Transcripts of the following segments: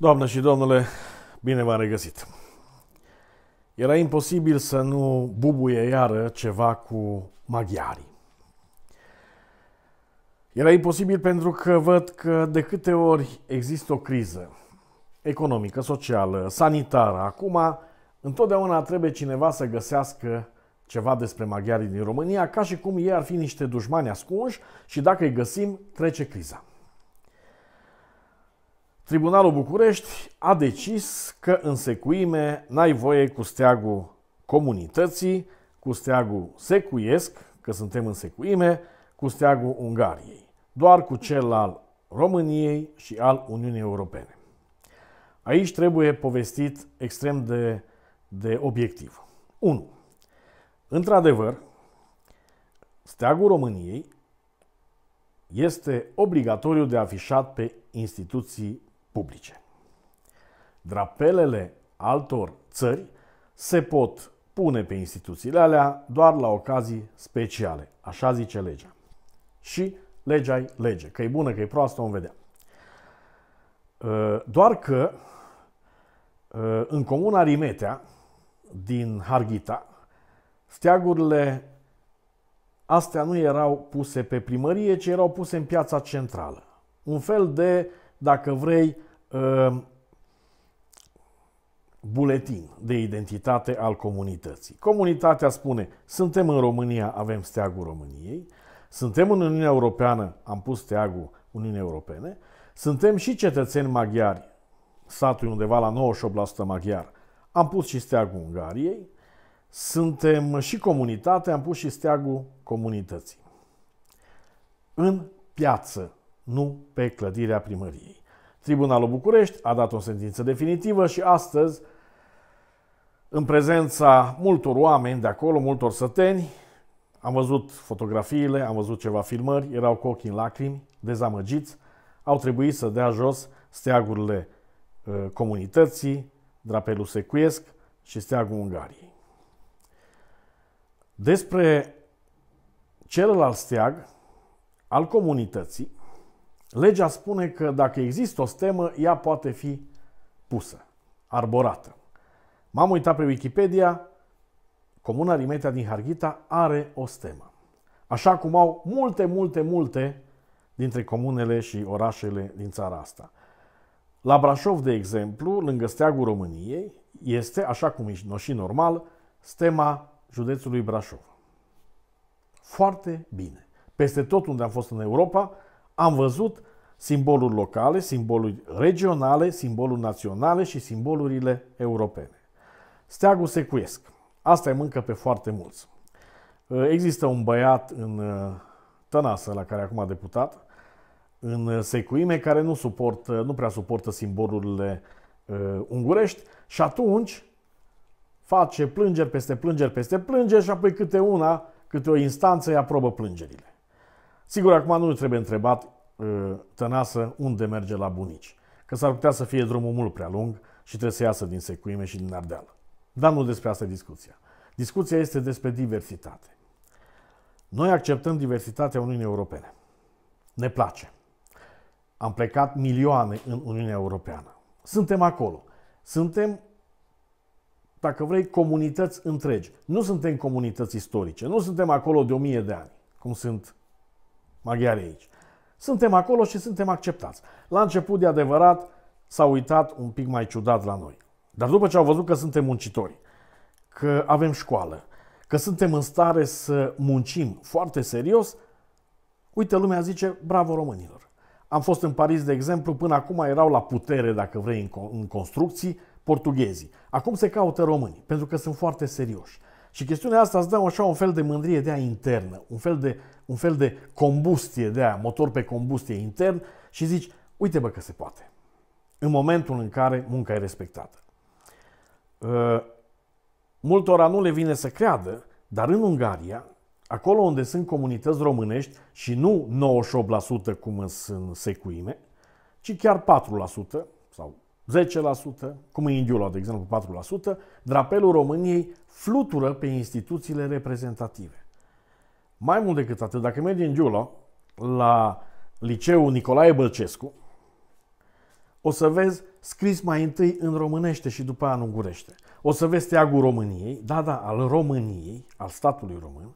Doamne și domnule, bine v-am regăsit! Era imposibil să nu bubuie iară ceva cu maghiarii. Era imposibil pentru că văd că de câte ori există o criză economică, socială, sanitară, acum întotdeauna trebuie cineva să găsească ceva despre maghiarii din România, ca și cum ei ar fi niște dușmani ascunși și dacă îi găsim, trece criza. Tribunalul București a decis că în secuime n-ai voie cu steagul comunității, cu steagul secuiesc, că suntem în secuime, cu steagul Ungariei, doar cu cel al României și al Uniunii Europene. Aici trebuie povestit extrem de, de obiectiv. 1. Într-adevăr, steagul României este obligatoriu de afișat pe instituții publice. Drapelele altor țări se pot pune pe instituțiile alea doar la ocazii speciale, așa zice legea. Și legea e lege, că e bună, că e proastă, vom vedea. Ă, doar că ă, în comuna Rimetea, din Harghita, steagurile astea nu erau puse pe primărie, ci erau puse în piața centrală. Un fel de, dacă vrei, Ehm, buletin de identitate al comunității. Comunitatea spune, suntem în România, avem steagul României, suntem în Uniunea Europeană, am pus steagul Uniunii Europene, suntem și cetățeni maghiari, satul undeva la 98% maghiar, am pus și steagul Ungariei, suntem și comunitate, am pus și steagul comunității. În piață, nu pe clădirea primăriei. Tribunalul București a dat o sentință definitivă și astăzi, în prezența multor oameni de acolo, multor săteni, am văzut fotografiile, am văzut ceva filmări, erau cu ochii în lacrimi, dezamăgiți, au trebuit să dea jos steagurile uh, comunității, drapelul secuiesc și steagul Ungariei. Despre celălalt steag al comunității, Legea spune că dacă există o stemă, ea poate fi pusă, arborată. M-am uitat pe Wikipedia, Comuna Rimetea din Harghita are o stemă. Așa cum au multe, multe, multe dintre comunele și orașele din țara asta. La Brașov, de exemplu, lângă steagul României, este, așa cum e și normal, stema județului Brașov. Foarte bine. Peste tot unde am fost în Europa, am văzut simboluri locale, simboluri regionale, simboluri naționale și simbolurile europene. Steagul secuiesc. Asta îi mâncă pe foarte mulți. Ă, există un băiat în ă, Tănasă, la care acum a deputat, în secuime, care nu, suport, nu prea suportă simbolurile ă, ungurești și atunci face plângeri peste plângeri peste plângeri și apoi câte una, câte o instanță îi aprobă plângerile. Sigur, acum nu trebuie întrebat uh, tănasă unde merge la bunici, că s-ar putea să fie drumul mult prea lung și trebuie să iasă din secuime și din ardeală. Dar nu despre asta e discuția. Discuția este despre diversitate. Noi acceptăm diversitatea Uniunii Europene. Ne place. Am plecat milioane în Uniunea Europeană. Suntem acolo. Suntem, dacă vrei, comunități întregi. Nu suntem comunități istorice. Nu suntem acolo de o mie de ani, cum sunt Maghiari aici. Suntem acolo și suntem acceptați. La început, de adevărat, s-a uitat un pic mai ciudat la noi. Dar după ce au văzut că suntem muncitori, că avem școală, că suntem în stare să muncim foarte serios, uite, lumea zice, bravo românilor. Am fost în Paris, de exemplu, până acum erau la putere, dacă vrei, în construcții, portughezii. Acum se caută românii, pentru că sunt foarte serioși. Și chestiunea asta îți dă așa un fel de mândrie de a internă, un fel de, un fel de combustie de a motor pe combustie intern și zici, uite bă că se poate. În momentul în care munca e respectată. Uh, multora nu le vine să creadă, dar în Ungaria, acolo unde sunt comunități românești și nu 98% cum sunt secuime, ci chiar 4% sau 10%, cum e Indiula, de exemplu, 4%, drapelul României flutură pe instituțiile reprezentative. Mai mult decât atât, dacă mergi în Giula, la liceul Nicolae Bălcescu, o să vezi scris mai întâi în românește și după aia în ungurește. O să vezi steagul României, da, da, al României, al statului român,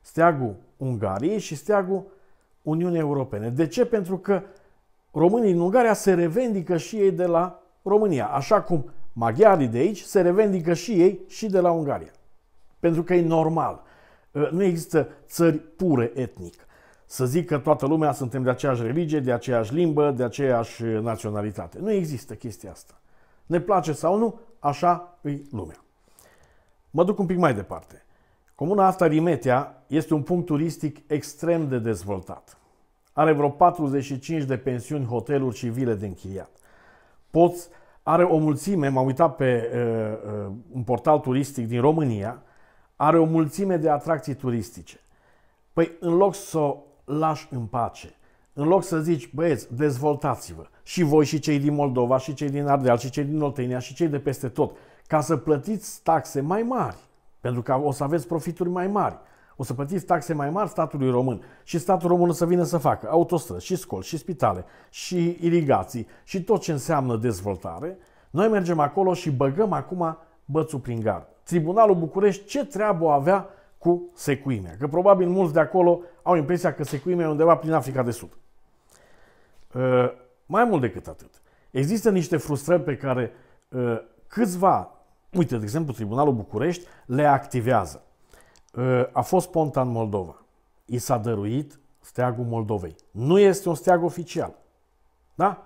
steagul Ungariei și steagul Uniunii Europene. De ce? Pentru că românii din Ungaria se revendică și ei de la România, așa cum maghiarii de aici se revendică și ei și de la Ungaria. Pentru că e normal. Ă, nu există țări pure etnic. Să zic că toată lumea suntem de aceeași religie, de aceeași limbă, de aceeași ă, naționalitate. Nu există chestia asta. Ne place sau nu, așa e lumea. Mă duc un pic mai departe. Comuna asta, Rimetea, este un punct turistic extrem de dezvoltat are vreo 45 de pensiuni, hoteluri și vile de închiriat. Poți, are o mulțime, m-am uitat pe uh, uh, un portal turistic din România, are o mulțime de atracții turistice. Păi în loc să o lași în pace, în loc să zici, băieți, dezvoltați-vă, și voi și cei din Moldova, și cei din Ardeal, și cei din Oltenia, și cei de peste tot, ca să plătiți taxe mai mari, pentru că o să aveți profituri mai mari. O să plătiți taxe mai mari statului român și statul român o să vină să facă autostrăzi și școli și spitale și irigații și tot ce înseamnă dezvoltare. Noi mergem acolo și băgăm acum bățul prin gard. Tribunalul București ce treabă avea cu secuimea? Că probabil mulți de acolo au impresia că secuimea e undeva prin Africa de Sud. Ă, mai mult decât atât. Există niște frustrări pe care ă, câțiva, uite, de exemplu, Tribunalul București le activează. Ă, a fost Ponta în Moldova. I s-a dăruit steagul Moldovei. Nu este un steag oficial. Da?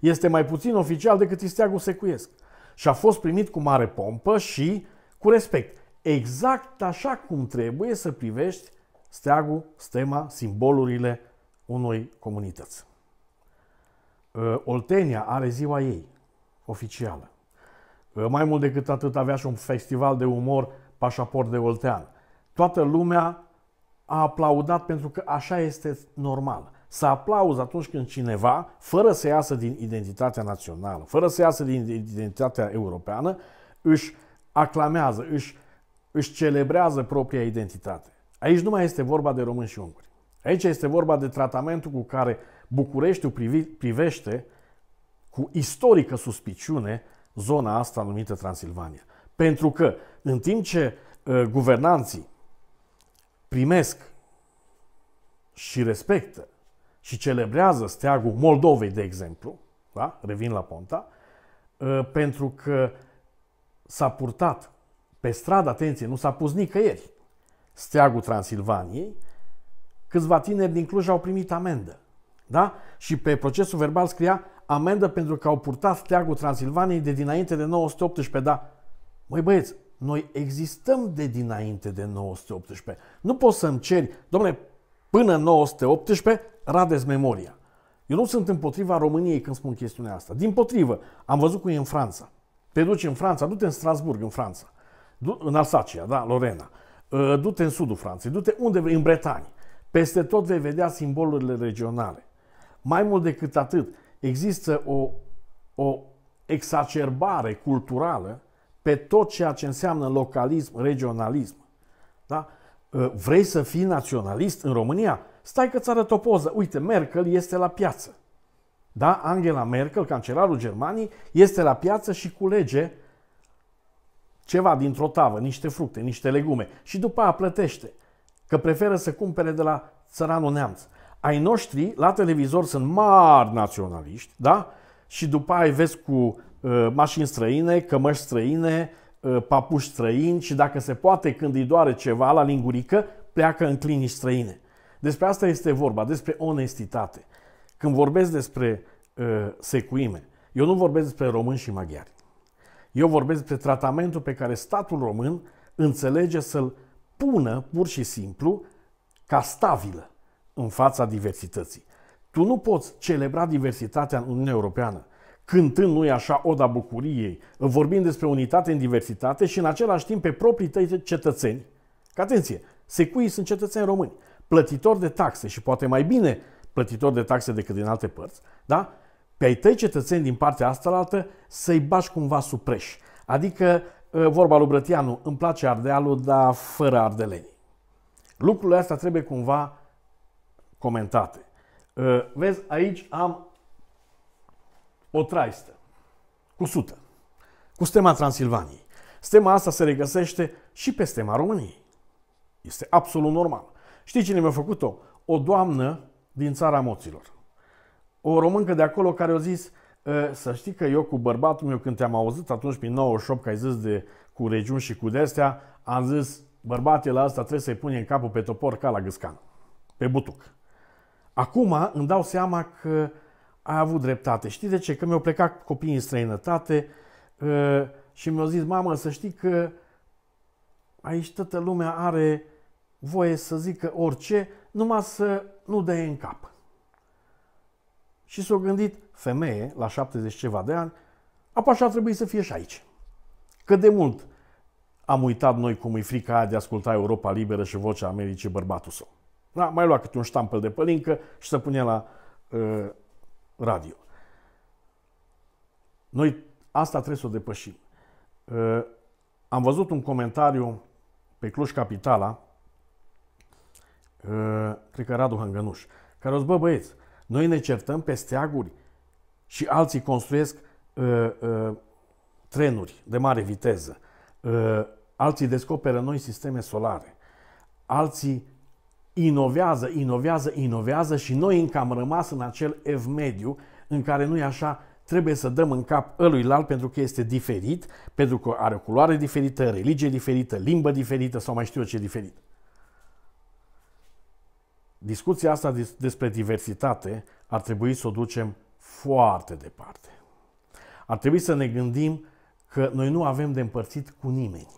Este mai puțin oficial decât e steagul secuiesc. Și a fost primit cu mare pompă și cu respect. Exact așa cum trebuie să privești steagul, stema, simbolurile unui comunități. Ă, Oltenia are ziua ei oficială. Ă, mai mult decât atât avea și un festival de umor pașaport de oltean toată lumea a aplaudat pentru că așa este normal. Să aplauzi atunci când cineva, fără să iasă din identitatea națională, fără să iasă din identitatea europeană, își aclamează, își, își celebrează propria identitate. Aici nu mai este vorba de români și unguri. Aici este vorba de tratamentul cu care Bucureștiul privi, privește cu istorică suspiciune zona asta numită Transilvania. Pentru că în timp ce uh, guvernanții primesc și respectă și celebrează steagul Moldovei, de exemplu, da? revin la Ponta, ă, pentru că s-a purtat pe stradă, atenție, nu s-a pus nicăieri steagul Transilvaniei, câțiva tineri din Cluj au primit amendă. Da? Și pe procesul verbal scria amendă pentru că au purtat steagul Transilvaniei de dinainte de 1918. da? Măi băieți, noi existăm de dinainte de 918. Nu poți să-mi ceri, domnule, până 918, radez memoria. Eu nu sunt împotriva României când spun chestiunea asta. Din potrivă, am văzut cu ei în Franța. Te duci în Franța, du-te în Strasburg, în Franța. Du- în Alsacia, da, Lorena. Uh, du-te în sudul Franței, du-te unde vrei, în Bretanie. Peste tot vei vedea simbolurile regionale. Mai mult decât atât, există o, o exacerbare culturală pe tot ceea ce înseamnă localism, regionalism. Da? Ă, vrei să fii naționalist în România? Stai că-ți arăt o poză. Uite, Merkel este la piață. Da? Angela Merkel, cancelarul Germaniei, este la piață și culege ceva dintr-o tavă, niște fructe, niște legume și după aia plătește, că preferă să cumpere de la țăranul neamț. Ai noștri la televizor sunt mari naționaliști, da? Și după aia vezi cu Uh, mașini străine, cămăși străine, uh, papuși străini și dacă se poate când îi doare ceva la lingurică, pleacă în clinici străine. Despre asta este vorba, despre onestitate. Când vorbesc despre uh, secuime, eu nu vorbesc despre români și maghiari. Eu vorbesc despre tratamentul pe care statul român înțelege să-l pună pur și simplu ca stabilă în fața diversității. Tu nu poți celebra diversitatea în Uniunea Europeană cântând, nu-i așa, Oda Bucuriei, vorbind despre unitate în diversitate și în același timp pe proprii tăi cetățeni. Că atenție, secuii sunt cetățeni români, plătitori de taxe și poate mai bine plătitori de taxe decât din alte părți, da? pe ai tăi cetățeni din partea asta să-i bași cumva supreș. Adică, ă, vorba lui Brătianu, îmi place Ardealul, dar fără ardeleni. Lucrurile astea trebuie cumva comentate. Ă, vezi, aici am o traistă, cu sută, cu stema Transilvaniei. Stema asta se regăsește și pe stema României. Este absolut normal. Știi cine mi-a făcut-o? O doamnă din țara moților. O româncă de acolo care a zis ă, să știi că eu cu bărbatul meu când te-am auzit atunci prin 98 că ai zis de cu regiuni și cu destea, am zis bărbatul la asta trebuie să-i pune în capul pe topor ca la gâscan, pe butuc. Acum îmi dau seama că ai avut dreptate. Știi de ce? Că mi-au plecat copiii în străinătate ă, și mi-au zis, mamă, să știi că aici toată lumea are voie să zică orice, numai să nu dea în cap. Și s au gândit, femeie, la 70 ceva de ani, apoi așa trebuie să fie și aici. Că de mult am uitat noi cum e frica aia de a asculta Europa Liberă și vocea Americii bărbatul său. Da, mai lua câte un ștampel de pălincă și să pune la uh, radio. Noi asta trebuie să o depășim. Ă, am văzut un comentariu pe Cluj Capitala, ă, cred că Radu Hangănuș, care o zis, bă băieți, noi ne certăm pe steaguri și alții construiesc uh, uh, trenuri de mare viteză, uh, alții descoperă noi sisteme solare, alții inovează, inovează, inovează și noi încă am rămas în acel ev mediu în care nu e așa, trebuie să dăm în cap lal pentru că este diferit, pentru că are o culoare diferită, religie diferită, limbă diferită sau mai știu eu ce diferit. Discuția asta despre diversitate ar trebui să o ducem foarte departe. Ar trebui să ne gândim că noi nu avem de împărțit cu nimeni.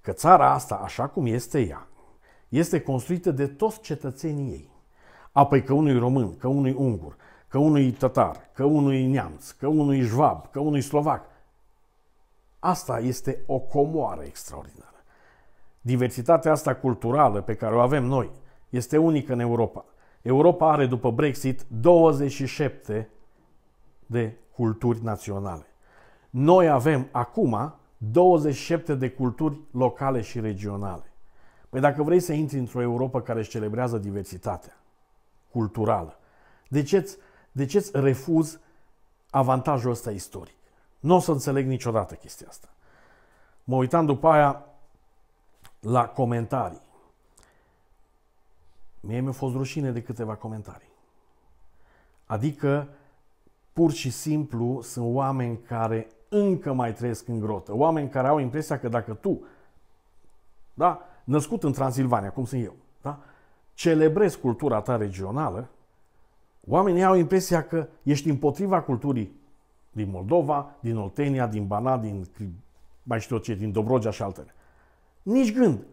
Că țara asta, așa cum este ea, este construită de toți cetățenii ei. Apoi că unui român, că unui ungur, că unui tătar, că unui neamț, că unui jvab, că unui slovac. Asta este o comoară extraordinară. Diversitatea asta culturală pe care o avem noi este unică în Europa. Europa are după Brexit 27 de culturi naționale. Noi avem acum 27 de culturi locale și regionale. Păi dacă vrei să intri într-o Europa care își celebrează diversitatea culturală, de ce îți de ce-ți refuz avantajul ăsta istoric? Nu o să înțeleg niciodată chestia asta. Mă uitam după aia la comentarii. Mie mi-a fost rușine de câteva comentarii. Adică, pur și simplu, sunt oameni care încă mai trăiesc în grotă. Oameni care au impresia că dacă tu, da, născut în Transilvania, cum sunt eu, da? celebrezi cultura ta regională, oamenii au impresia că ești împotriva culturii din Moldova, din Oltenia, din Banat, din mai știu ce, din Dobrogea și altele. Nici gând.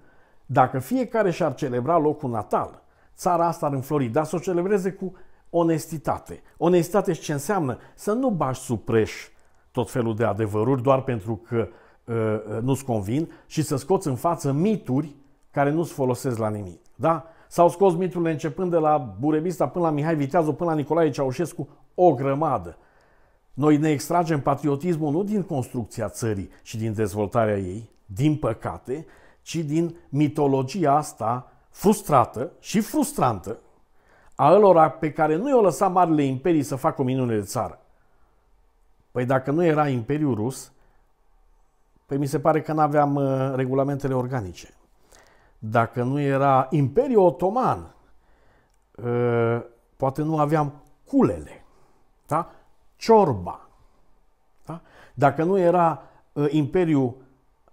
Dacă fiecare și-ar celebra locul natal, țara asta ar înflori, dar să o celebreze cu onestitate. Onestitate și ce înseamnă? Să nu bași supreș tot felul de adevăruri doar pentru că uh, uh, nu-ți convin și să scoți în față mituri care nu-ți folosesc la nimic. Da? S-au scos miturile începând de la Burebista până la Mihai Viteazu, până la Nicolae Ceaușescu, o grămadă. Noi ne extragem patriotismul nu din construcția țării și din dezvoltarea ei, din păcate, ci din mitologia asta frustrată și frustrantă a ălora pe care nu i o lăsa marile imperii să facă o minune de țară. Păi dacă nu era Imperiul Rus, păi mi se pare că nu aveam uh, regulamentele organice dacă nu era Imperiul Otoman, ă, poate nu aveam culele, da? ciorba. Da? Dacă nu era ă, Imperiul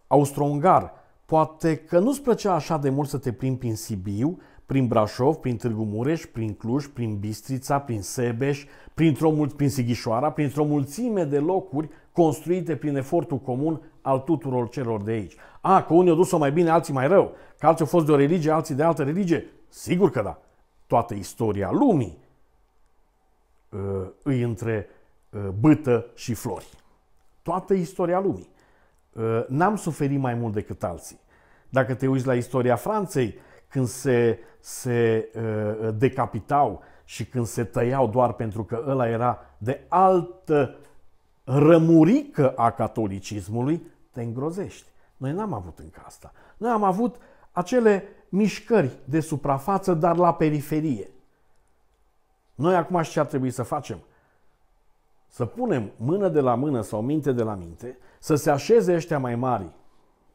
Austro-Ungar, poate că nu-ți plăcea așa de mult să te plimbi prin Sibiu, prin Brașov, prin Târgu Mureș, prin Cluj, prin Bistrița, prin Sebeș, printr-o mul- prin Sighișoara, printr-o mulțime de locuri construite prin efortul comun al tuturor celor de aici. A, că unii au dus-o mai bine, alții mai rău, că alții au fost de o religie, alții de altă religie. Sigur că da. Toată istoria lumii uh, îi între uh, bâtă și flori. Toată istoria lumii. Uh, n-am suferit mai mult decât alții. Dacă te uiți la istoria Franței, când se, se decapitau și când se tăiau doar pentru că ăla era de altă rămurică a catolicismului, te îngrozești. Noi n-am avut încă asta. Noi am avut acele mișcări de suprafață, dar la periferie. Noi acum și ce ar trebui să facem? Să punem mână de la mână sau minte de la minte, să se așeze ăștia mai mari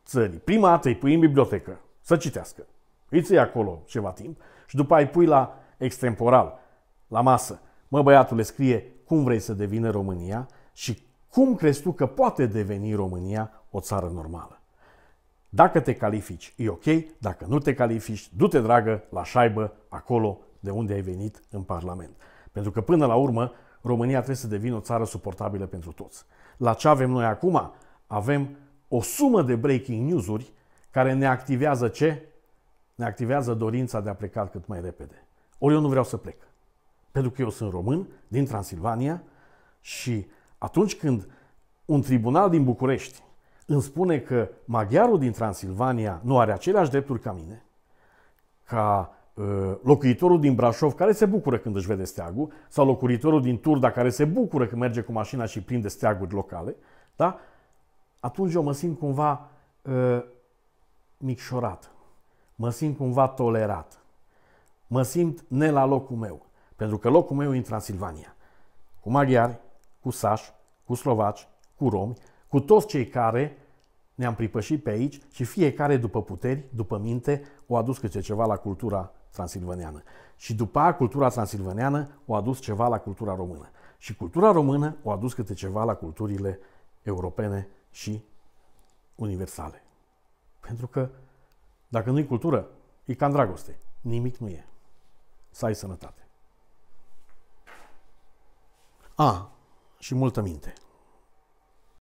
țării. Prima dată îi pui în bibliotecă, să citească. Îi ții acolo ceva timp și după ai pui la extemporal, la masă. Mă, băiatule, scrie cum vrei să devină România, și cum crezi tu că poate deveni România o țară normală. Dacă te califici, e ok, dacă nu te califici, du-te, dragă, la șaibă, acolo de unde ai venit în Parlament. Pentru că, până la urmă, România trebuie să devină o țară suportabilă pentru toți. La ce avem noi acum? Avem o sumă de breaking news-uri care ne activează ce? Ne activează dorința de a pleca cât mai repede. Ori eu nu vreau să plec. Pentru că eu sunt român, din Transilvania și atunci când un tribunal din București îmi spune că maghiarul din Transilvania nu are aceleași drepturi ca mine, ca ă, locuitorul din Brașov care se bucură când își vede steagul, sau locuitorul din Turda care se bucură când merge cu mașina și prinde steaguri locale, da? atunci eu mă simt cumva uh, micșorat, mă simt cumva tolerat, mă simt ne la locul meu, pentru că locul meu e în Transilvania, cu maghiari, cu sași, cu slovaci, cu romi, cu toți cei care ne-am pripășit pe aici și fiecare după puteri, după minte, o adus câte ceva la cultura transilvaneană. Și după aia cultura transilvaneană o adus ceva la cultura română. Și cultura română o adus câte ceva la culturile europene și universale. Pentru că dacă nu-i cultură, e ca în dragoste. Nimic nu e. Să ai sănătate. A, și multă minte.